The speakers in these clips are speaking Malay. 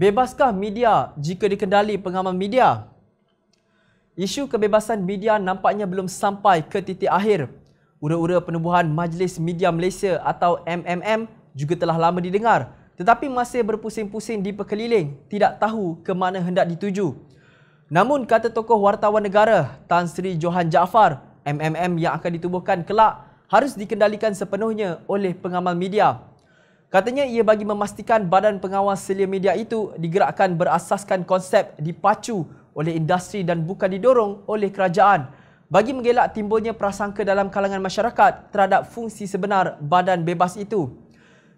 Bebaskah media jika dikendali pengamal media? Isu kebebasan media nampaknya belum sampai ke titik akhir. Ura-ura penubuhan Majlis Media Malaysia atau MMM juga telah lama didengar tetapi masih berpusing-pusing di perkeliling, tidak tahu ke mana hendak dituju. Namun kata tokoh wartawan negara Tan Sri Johan Jaafar, MMM yang akan ditubuhkan kelak harus dikendalikan sepenuhnya oleh pengamal media. Katanya ia bagi memastikan badan pengawas selia media itu digerakkan berasaskan konsep dipacu oleh industri dan bukan didorong oleh kerajaan bagi mengelak timbulnya prasangka dalam kalangan masyarakat terhadap fungsi sebenar badan bebas itu.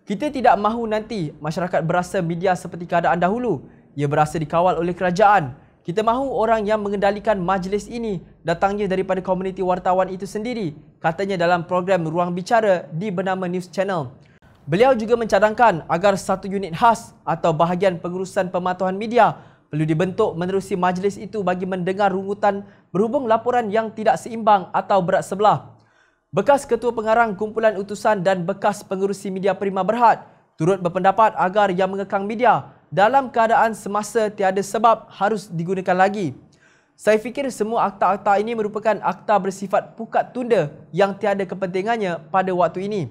Kita tidak mahu nanti masyarakat berasa media seperti keadaan dahulu. Ia berasa dikawal oleh kerajaan. Kita mahu orang yang mengendalikan majlis ini datangnya daripada komuniti wartawan itu sendiri, katanya dalam program Ruang Bicara di bernama News Channel. Beliau juga mencadangkan agar satu unit khas atau bahagian pengurusan pematuhan media perlu dibentuk menerusi majlis itu bagi mendengar rungutan berhubung laporan yang tidak seimbang atau berat sebelah. Bekas Ketua Pengarang Kumpulan Utusan dan bekas pengurusi media Prima Berhad turut berpendapat agar yang mengekang media dalam keadaan semasa tiada sebab harus digunakan lagi. Saya fikir semua akta-akta ini merupakan akta bersifat pukat tunda yang tiada kepentingannya pada waktu ini.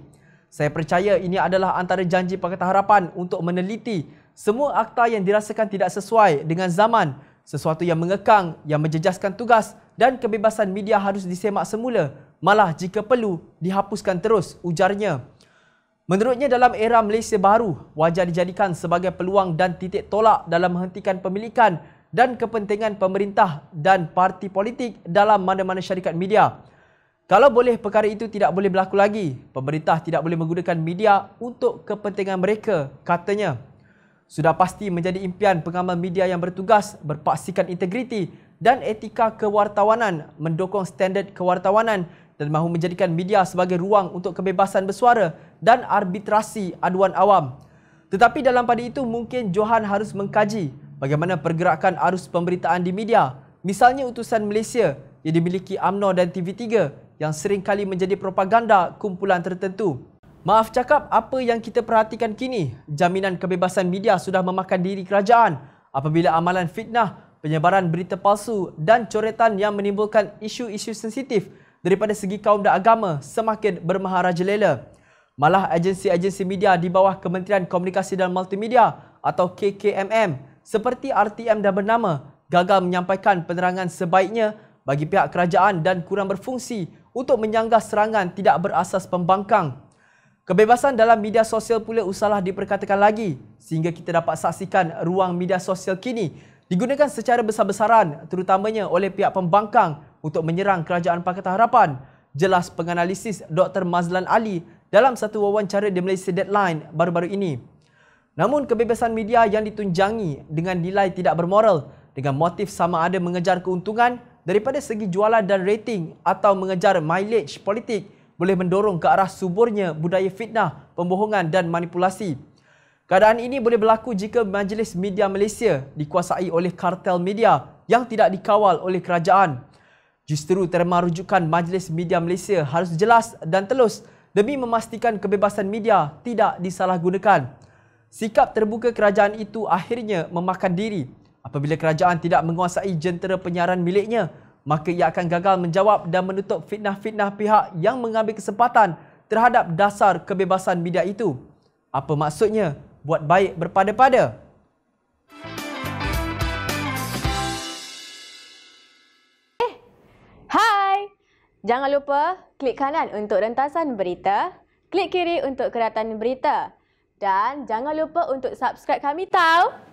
Saya percaya ini adalah antara janji Pakatan Harapan untuk meneliti semua akta yang dirasakan tidak sesuai dengan zaman, sesuatu yang mengekang, yang menjejaskan tugas dan kebebasan media harus disemak semula, malah jika perlu dihapuskan terus, ujarnya. Menurutnya dalam era Malaysia baru, wajah dijadikan sebagai peluang dan titik tolak dalam menghentikan pemilikan dan kepentingan pemerintah dan parti politik dalam mana-mana syarikat media. Kalau boleh perkara itu tidak boleh berlaku lagi. Pemerintah tidak boleh menggunakan media untuk kepentingan mereka, katanya. Sudah pasti menjadi impian pengamal media yang bertugas berpaksikan integriti dan etika kewartawanan, mendukung standard kewartawanan dan mahu menjadikan media sebagai ruang untuk kebebasan bersuara dan arbitrasi aduan awam. Tetapi dalam pada itu mungkin Johan harus mengkaji bagaimana pergerakan arus pemberitaan di media. Misalnya utusan Malaysia yang dimiliki AMNO dan TV3 yang sering kali menjadi propaganda kumpulan tertentu. Maaf cakap, apa yang kita perhatikan kini, jaminan kebebasan media sudah memakan diri kerajaan apabila amalan fitnah, penyebaran berita palsu dan coretan yang menimbulkan isu-isu sensitif daripada segi kaum dan agama semakin bermaharajalela. Malah agensi-agensi media di bawah Kementerian Komunikasi dan Multimedia atau KKMM seperti RTM dan bernama gagal menyampaikan penerangan sebaiknya bagi pihak kerajaan dan kurang berfungsi untuk menyanggah serangan tidak berasas pembangkang. Kebebasan dalam media sosial pula usahlah diperkatakan lagi sehingga kita dapat saksikan ruang media sosial kini digunakan secara besar-besaran terutamanya oleh pihak pembangkang untuk menyerang Kerajaan Pakatan Harapan. Jelas penganalisis Dr. Mazlan Ali dalam satu wawancara di Malaysia Deadline baru-baru ini. Namun kebebasan media yang ditunjangi dengan nilai tidak bermoral dengan motif sama ada mengejar keuntungan daripada segi jualan dan rating atau mengejar mileage politik boleh mendorong ke arah suburnya budaya fitnah, pembohongan dan manipulasi. Keadaan ini boleh berlaku jika majlis media Malaysia dikuasai oleh kartel media yang tidak dikawal oleh kerajaan. Justeru terma rujukan majlis media Malaysia harus jelas dan telus demi memastikan kebebasan media tidak disalahgunakan. Sikap terbuka kerajaan itu akhirnya memakan diri Apabila kerajaan tidak menguasai jentera penyiaran miliknya, maka ia akan gagal menjawab dan menutup fitnah-fitnah pihak yang mengambil kesempatan terhadap dasar kebebasan media itu. Apa maksudnya? Buat baik berpada-pada. Eh, hai! Jangan lupa klik kanan untuk rentasan berita, klik kiri untuk keratan berita dan jangan lupa untuk subscribe kami tau.